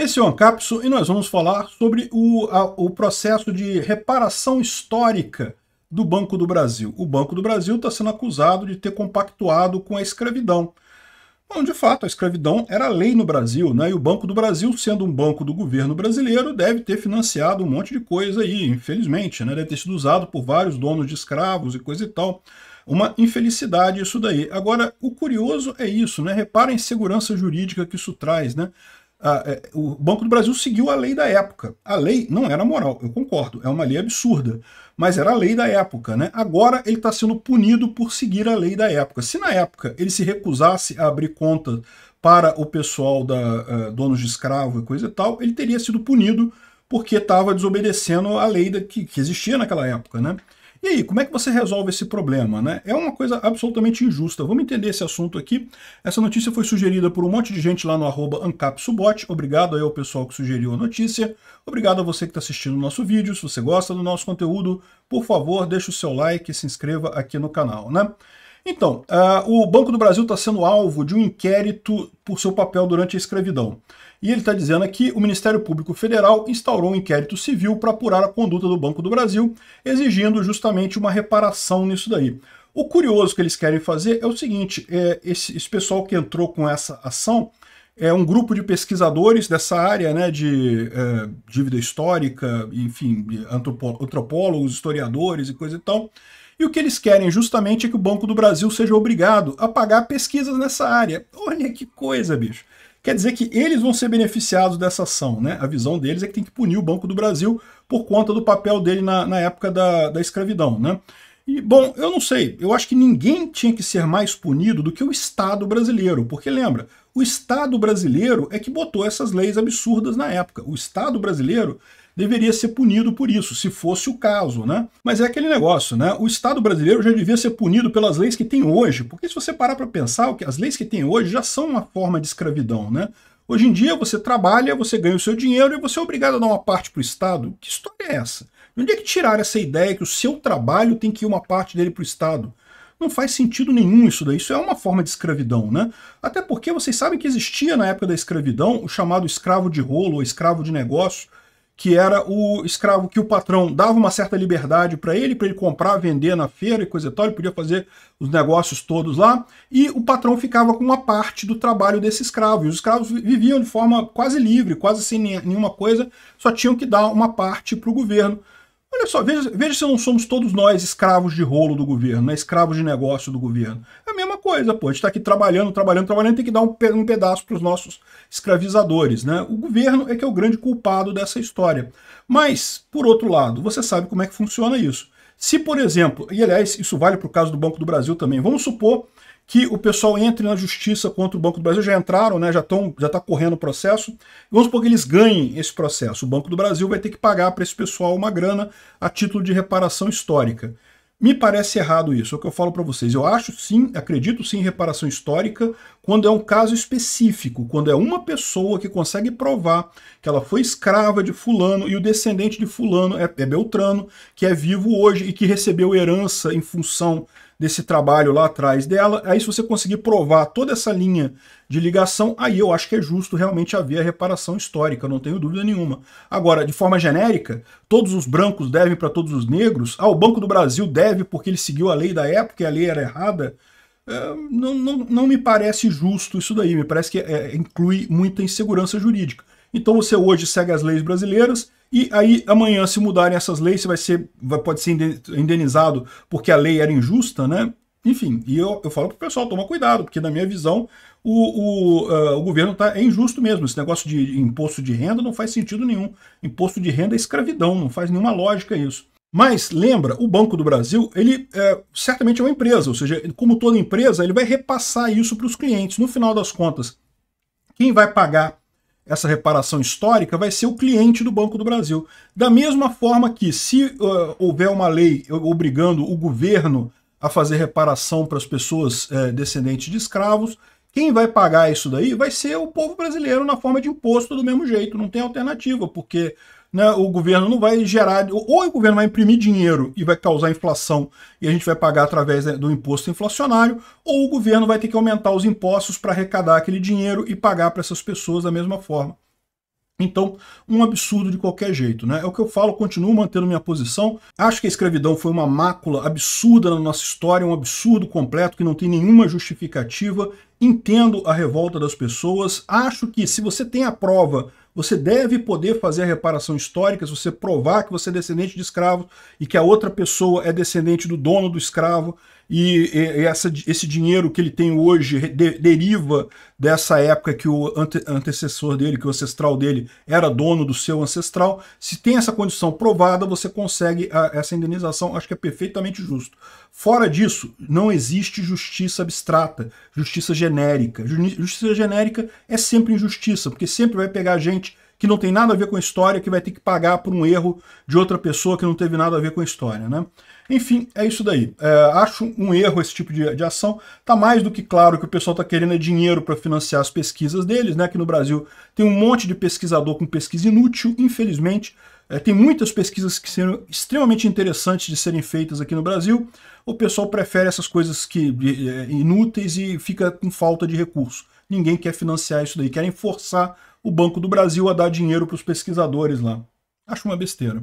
Esse é o Ancapso e nós vamos falar sobre o, a, o processo de reparação histórica do Banco do Brasil. O Banco do Brasil está sendo acusado de ter compactuado com a escravidão. Bom, de fato, a escravidão era lei no Brasil, né? E o Banco do Brasil, sendo um banco do governo brasileiro, deve ter financiado um monte de coisa aí, infelizmente, né? Deve ter sido usado por vários donos de escravos e coisa e tal. Uma infelicidade isso daí. Agora, o curioso é isso, né? Repara a insegurança jurídica que isso traz, né? Ah, é, o Banco do Brasil seguiu a lei da época. A lei não era moral, eu concordo, é uma lei absurda, mas era a lei da época. Né? Agora ele está sendo punido por seguir a lei da época. Se na época ele se recusasse a abrir conta para o pessoal da uh, donos de escravo e coisa e tal, ele teria sido punido porque estava desobedecendo a lei da, que, que, existia naquela época. Né? E aí, como é que você resolve esse problema? Né? É uma coisa absolutamente injusta. Vamos entender esse assunto aqui. Essa notícia foi sugerida por um monte de gente lá no arroba AncapSubot. Obrigado aí ao pessoal que sugeriu a notícia. Obrigado a você que está assistindo o nosso vídeo. Se você gosta do nosso conteúdo, por favor, deixe o seu like e se inscreva aqui no canal. Né? Então, uh, o Banco do Brasil está sendo alvo de um inquérito por seu papel durante a escravidão. E ele está dizendo aqui: o Ministério Público Federal instaurou um inquérito civil para apurar a conduta do Banco do Brasil, exigindo justamente uma reparação nisso daí. O curioso que eles querem fazer é o seguinte: é, esse, esse pessoal que entrou com essa ação é um grupo de pesquisadores dessa área né, de é, dívida histórica, enfim, antropólogos, historiadores e coisa e tal. E o que eles querem justamente é que o Banco do Brasil seja obrigado a pagar pesquisas nessa área. Olha que coisa, bicho. Quer dizer que eles vão ser beneficiados dessa ação, né? A visão deles é que tem que punir o Banco do Brasil por conta do papel dele na, na época da, da escravidão, né? E, bom, eu não sei, eu acho que ninguém tinha que ser mais punido do que o Estado brasileiro, porque lembra, o Estado brasileiro é que botou essas leis absurdas na época. O Estado brasileiro deveria ser punido por isso, se fosse o caso, né? Mas é aquele negócio, né? O Estado brasileiro já devia ser punido pelas leis que tem hoje, porque se você parar para pensar, as leis que tem hoje já são uma forma de escravidão, né? Hoje em dia você trabalha, você ganha o seu dinheiro e você é obrigado a dar uma parte para o Estado. Que história é essa? De onde é que tiraram essa ideia que o seu trabalho tem que ir uma parte dele para o Estado? Não faz sentido nenhum isso daí, isso é uma forma de escravidão, né? Até porque vocês sabem que existia na época da escravidão o chamado escravo de rolo ou escravo de negócio, que era o escravo que o patrão dava uma certa liberdade para ele, para ele comprar, vender na feira e coisa e tal, ele podia fazer os negócios todos lá, e o patrão ficava com uma parte do trabalho desse escravo, e os escravos viviam de forma quase livre, quase sem nenhuma coisa, só tinham que dar uma parte para o governo. Olha só, veja, veja, se não somos todos nós escravos de rolo do governo, né? escravos de negócio do governo. É a mesma coisa, pô. A gente está aqui trabalhando, trabalhando, trabalhando, tem que dar um, um pedaço para os nossos escravizadores, né? O governo é que é o grande culpado dessa história. Mas, por outro lado, você sabe como é que funciona isso. Se, por exemplo, e aliás, isso vale para o caso do Banco do Brasil também, vamos supor que o pessoal entre na justiça contra o Banco do Brasil, já entraram, né, já estão, já está correndo o processo, vamos supor que eles ganhem esse processo. O Banco do Brasil vai ter que pagar para esse pessoal uma grana a título de reparação histórica. Me parece errado isso, é o que eu falo para vocês. Eu acho sim, acredito sim em reparação histórica, quando é um caso específico, quando é uma pessoa que consegue provar que ela foi escrava de fulano e o descendente de fulano é, é Beltrano, que é vivo hoje e que recebeu herança em função desse trabalho lá atrás dela. Aí, se você conseguir provar toda essa linha de ligação, aí eu acho que é justo realmente haver a reparação histórica, não tenho dúvida nenhuma. Agora, de forma genérica, todos os brancos devem para todos os negros, ah, o Banco do Brasil deve porque ele seguiu a lei da época e a lei era errada. É, não, não, não me parece justo isso daí, me parece que é, inclui muita insegurança jurídica. Então você hoje segue as leis brasileiras e aí amanhã se mudarem essas leis você vai ser, vai, pode ser indenizado porque a lei era injusta, né? Enfim, e eu, eu falo pro pessoal, toma cuidado, porque na minha visão o, o, uh, o governo tá, é injusto mesmo. Esse negócio de imposto de renda não faz sentido nenhum. Imposto de renda é escravidão, não faz nenhuma lógica isso. Mas, lembra, o Banco do Brasil, ele é, certamente é uma empresa, ou seja, como toda empresa, ele vai repassar isso para os clientes. No final das contas, quem vai pagar essa reparação histórica vai ser o cliente do Banco do Brasil. Da mesma forma que, se uh, houver uma lei obrigando o governo a fazer reparação para as pessoas uh, descendentes de escravos, quem vai pagar isso daí vai ser o povo brasileiro na forma de imposto do mesmo jeito, não tem alternativa, porque né, o governo não vai gerar. Ou o governo vai imprimir dinheiro e vai causar inflação e a gente vai pagar através né, do imposto inflacionário, ou o governo vai ter que aumentar os impostos para arrecadar aquele dinheiro e pagar para essas pessoas da mesma forma. Então, um absurdo de qualquer jeito, né? É o que eu falo, continuo mantendo minha posição. Acho que a escravidão foi uma mácula absurda na nossa história, um absurdo completo que não tem nenhuma justificativa Entendo a revolta das pessoas, acho que se você tem a prova, você deve poder fazer a reparação histórica, se você provar que você é descendente de escravo e que a outra pessoa é descendente do dono do escravo e, essa, esse dinheiro que ele tem hoje de, deriva dessa época que o ante, antecessor dele, que o ancestral dele era dono do seu ancestral. Se tem essa condição provada, você consegue a, essa indenização, acho que é perfeitamente justo. Fora disso, não existe justiça abstrata, justiça genérica. Justiça genérica é sempre injustiça, porque sempre vai pegar gente que não tem nada a ver com a história, que vai ter que pagar por um erro de outra pessoa que não teve nada a ver com a história, né? Enfim, é isso daí. É, acho um erro esse tipo de, de ação. Tá mais do que claro que o pessoal está querendo é dinheiro para financiar as pesquisas deles, né? Aqui no Brasil tem um monte de pesquisador com pesquisa inútil, infelizmente. É, tem muitas pesquisas que seriam extremamente interessantes de serem feitas aqui no Brasil. O pessoal prefere essas coisas que é, inúteis e fica com falta de recurso. Ninguém quer financiar isso daí. Querem forçar o Banco do Brasil a dar dinheiro para os pesquisadores lá. Acho uma besteira.